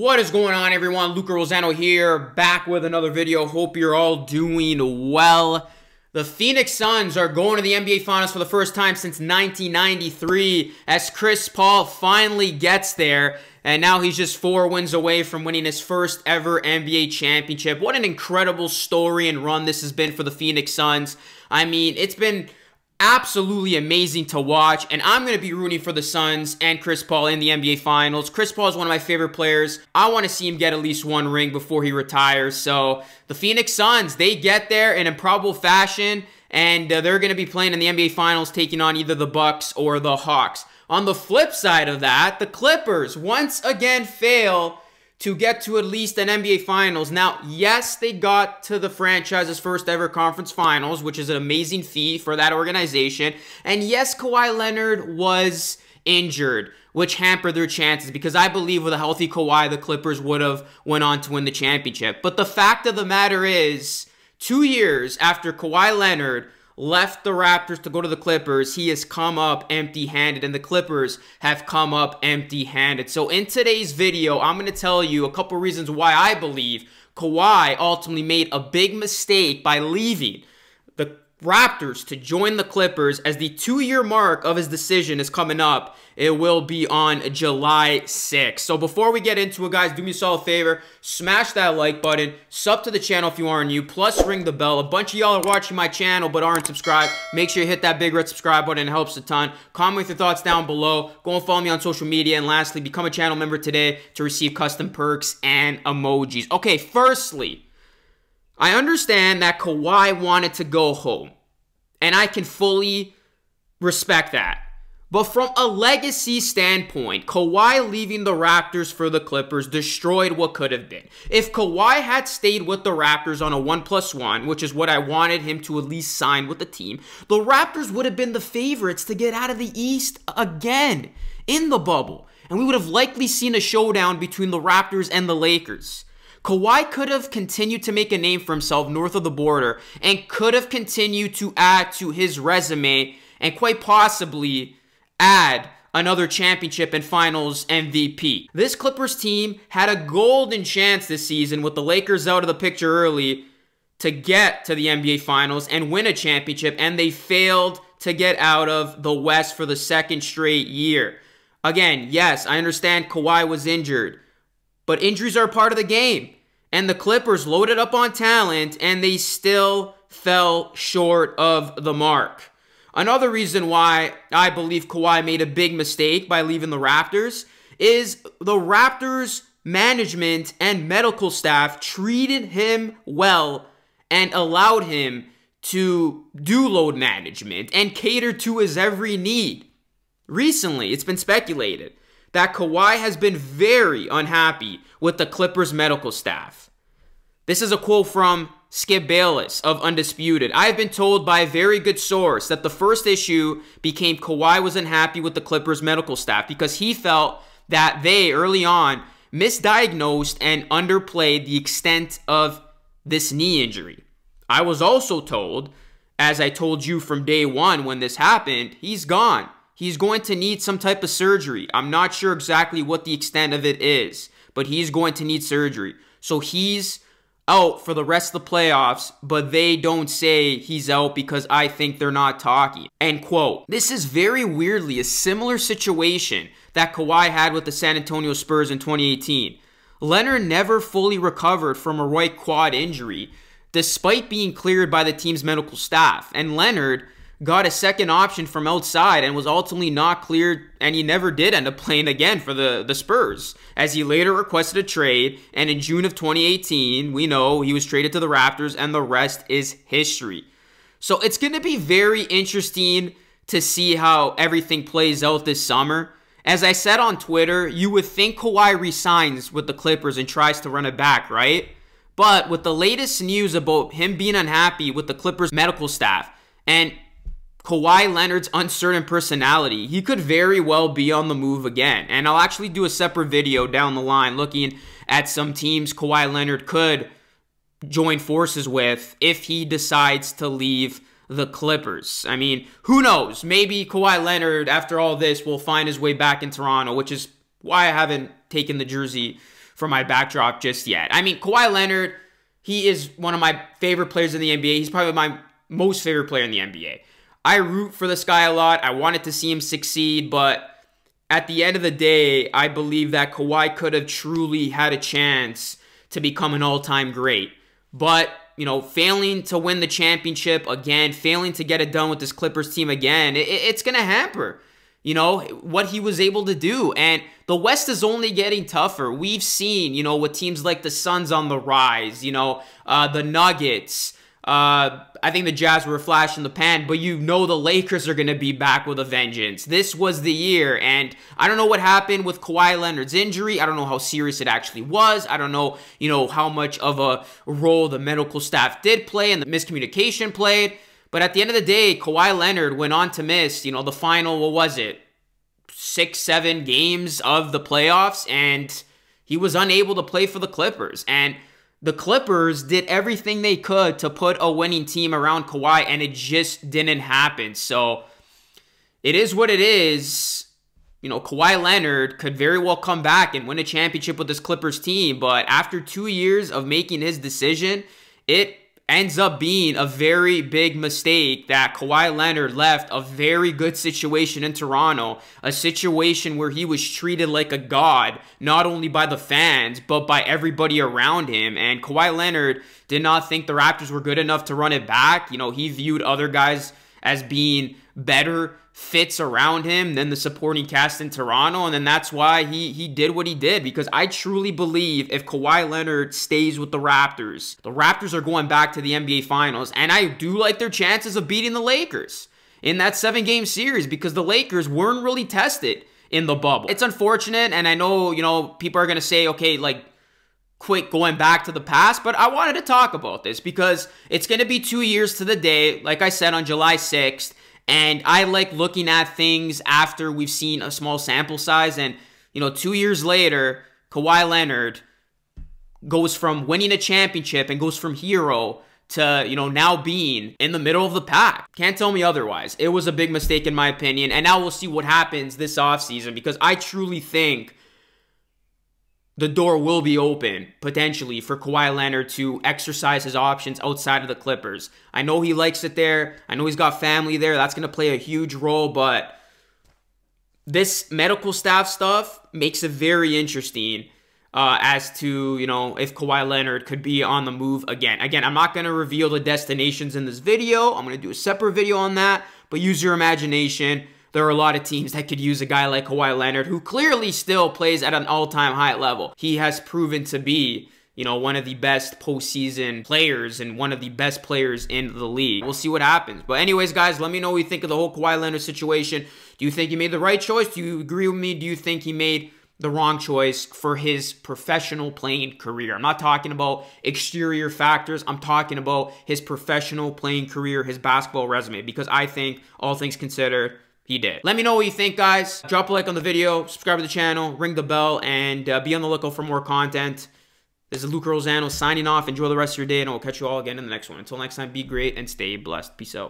What is going on, everyone? Luca Rosano here, back with another video. Hope you're all doing well. The Phoenix Suns are going to the NBA Finals for the first time since 1993 as Chris Paul finally gets there. And now he's just four wins away from winning his first ever NBA championship. What an incredible story and run this has been for the Phoenix Suns. I mean, it's been absolutely amazing to watch. And I'm going to be rooting for the Suns and Chris Paul in the NBA Finals. Chris Paul is one of my favorite players. I want to see him get at least one ring before he retires. So the Phoenix Suns, they get there in improbable fashion. And uh, they're going to be playing in the NBA Finals, taking on either the Bucks or the Hawks. On the flip side of that, the Clippers once again fail to get to at least an NBA Finals. Now, yes, they got to the franchise's first ever conference finals, which is an amazing feat for that organization. And yes, Kawhi Leonard was injured, which hampered their chances because I believe with a healthy Kawhi, the Clippers would have went on to win the championship. But the fact of the matter is, two years after Kawhi Leonard – left the Raptors to go to the Clippers, he has come up empty handed, and the Clippers have come up empty handed. So, in today's video, I'm going to tell you a couple reasons why I believe Kawhi ultimately made a big mistake by leaving the Raptors to join the Clippers as the two year mark of his decision is coming up. It will be on July 6th. So before we get into it, guys, do me a solid favor. Smash that like button, sub to the channel if you aren't new, plus ring the bell. A bunch of y'all are watching my channel but aren't subscribed. Make sure you hit that big red subscribe button. It helps a ton. Comment your thoughts down below. Go and follow me on social media. And lastly, become a channel member today to receive custom perks and emojis. Okay, firstly, I understand that Kawhi wanted to go home, and I can fully respect that. But from a legacy standpoint, Kawhi leaving the Raptors for the Clippers destroyed what could have been. If Kawhi had stayed with the Raptors on a 1 plus 1, which is what I wanted him to at least sign with the team, the Raptors would have been the favorites to get out of the East again in the bubble. And we would have likely seen a showdown between the Raptors and the Lakers. Kawhi could have continued to make a name for himself north of the border and could have continued to add to his resume and quite possibly add another championship and finals MVP. This Clippers team had a golden chance this season with the Lakers out of the picture early to get to the NBA finals and win a championship and they failed to get out of the West for the second straight year. Again, yes, I understand Kawhi was injured. But injuries are part of the game. And the Clippers loaded up on talent and they still fell short of the mark. Another reason why I believe Kawhi made a big mistake by leaving the Raptors is the Raptors management and medical staff treated him well and allowed him to do load management and cater to his every need. Recently, it's been speculated that Kawhi has been very unhappy with the Clippers medical staff. This is a quote from Skip Bayless of Undisputed. I have been told by a very good source that the first issue became Kawhi was unhappy with the Clippers medical staff because he felt that they early on misdiagnosed and underplayed the extent of this knee injury. I was also told, as I told you from day one when this happened, he's gone he's going to need some type of surgery. I'm not sure exactly what the extent of it is, but he's going to need surgery. So he's out for the rest of the playoffs, but they don't say he's out because I think they're not talking. End quote. This is very weirdly a similar situation that Kawhi had with the San Antonio Spurs in 2018. Leonard never fully recovered from a right quad injury, despite being cleared by the team's medical staff. And Leonard got a second option from outside and was ultimately not cleared, and he never did end up playing again for the, the Spurs, as he later requested a trade. And in June of 2018, we know he was traded to the Raptors, and the rest is history. So it's going to be very interesting to see how everything plays out this summer. As I said on Twitter, you would think Kawhi resigns with the Clippers and tries to run it back, right? But with the latest news about him being unhappy with the Clippers medical staff and Kawhi Leonard's uncertain personality. He could very well be on the move again. And I'll actually do a separate video down the line looking at some teams Kawhi Leonard could join forces with if he decides to leave the Clippers. I mean, who knows? Maybe Kawhi Leonard, after all this, will find his way back in Toronto, which is why I haven't taken the jersey for my backdrop just yet. I mean, Kawhi Leonard, he is one of my favorite players in the NBA. He's probably my most favorite player in the NBA. I root for this guy a lot. I wanted to see him succeed, but at the end of the day, I believe that Kawhi could have truly had a chance to become an all time great. But, you know, failing to win the championship again, failing to get it done with this Clippers team again, it, it's going to hamper, you know, what he was able to do. And the West is only getting tougher. We've seen, you know, with teams like the Suns on the rise, you know, uh, the Nuggets, uh, I think the Jazz were a flash in the pan, but you know the Lakers are going to be back with a vengeance. This was the year, and I don't know what happened with Kawhi Leonard's injury. I don't know how serious it actually was. I don't know, you know, how much of a role the medical staff did play and the miscommunication played. But at the end of the day, Kawhi Leonard went on to miss, you know, the final, what was it? Six, seven games of the playoffs, and he was unable to play for the Clippers. And the Clippers did everything they could to put a winning team around Kawhi, and it just didn't happen. So it is what it is. You know, Kawhi Leonard could very well come back and win a championship with this Clippers team, but after two years of making his decision, it ends up being a very big mistake that Kawhi Leonard left a very good situation in Toronto, a situation where he was treated like a god, not only by the fans, but by everybody around him. And Kawhi Leonard did not think the Raptors were good enough to run it back. You know, he viewed other guys as being better fits around him than the supporting cast in Toronto. And then that's why he he did what he did. Because I truly believe if Kawhi Leonard stays with the Raptors, the Raptors are going back to the NBA Finals. And I do like their chances of beating the Lakers in that seven game series because the Lakers weren't really tested in the bubble. It's unfortunate. And I know, you know, people are going to say, okay, like quick going back to the past, but I wanted to talk about this because it's going to be two years to the day, like I said, on July 6th. And I like looking at things after we've seen a small sample size. And, you know, two years later, Kawhi Leonard goes from winning a championship and goes from hero to, you know, now being in the middle of the pack. Can't tell me otherwise. It was a big mistake in my opinion. And now we'll see what happens this offseason because I truly think the door will be open potentially for Kawhi Leonard to exercise his options outside of the Clippers. I know he likes it there. I know he's got family there. That's going to play a huge role, but this medical staff stuff makes it very interesting uh, as to, you know, if Kawhi Leonard could be on the move again. Again, I'm not going to reveal the destinations in this video. I'm going to do a separate video on that, but use your imagination there are a lot of teams that could use a guy like Kawhi Leonard, who clearly still plays at an all-time high level. He has proven to be you know, one of the best postseason players and one of the best players in the league. We'll see what happens. But anyways, guys, let me know what you think of the whole Kawhi Leonard situation. Do you think he made the right choice? Do you agree with me? Do you think he made the wrong choice for his professional playing career? I'm not talking about exterior factors. I'm talking about his professional playing career, his basketball resume, because I think all things considered, he did. Let me know what you think, guys. Drop a like on the video, subscribe to the channel, ring the bell, and uh, be on the lookout for more content. This is Luke Rosano signing off. Enjoy the rest of your day, and I will catch you all again in the next one. Until next time, be great and stay blessed. Peace out.